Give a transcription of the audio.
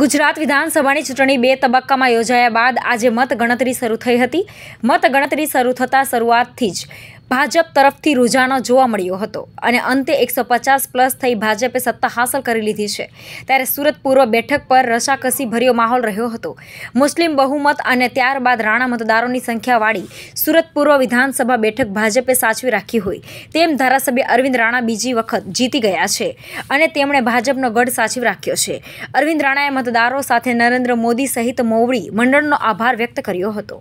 ગુજરાત વિધાનસભાની ચૂંટણી બે તબક્કામાં યોજાયા બાદ આજે મતગણતરી શરૂ થઈ હતી મતગણતરી શરૂ થતાં શરૂઆતથી જ ભાજપ તરફથી રૂઝાણો જોવા મળ્યો હતો અને અંતે એકસો પચાસ પ્લસ થઈ ભાજપે સત્તા હાંસલ કરી લીધી છે ત્યારે સુરત પૂર્વ બેઠક પર રસાકસી ભર્યો માહોલ રહ્યો હતો મુસ્લિમ બહુમત અને ત્યારબાદ રાણા મતદારોની સંખ્યાવાળી સુરત પૂર્વ વિધાનસભા બેઠક ભાજપે સાચવી રાખી હોય તેમ ધારાસભ્ય અરવિંદ રાણા બીજી વખત જીતી ગયા છે અને તેમણે ભાજપનો ગઢ સાચવી રાખ્યો છે અરવિંદ રાણાએ મતદારો સાથે નરેન્દ્ર મોદી સહિત મોવડી મંડળનો આભાર વ્યક્ત કર્યો હતો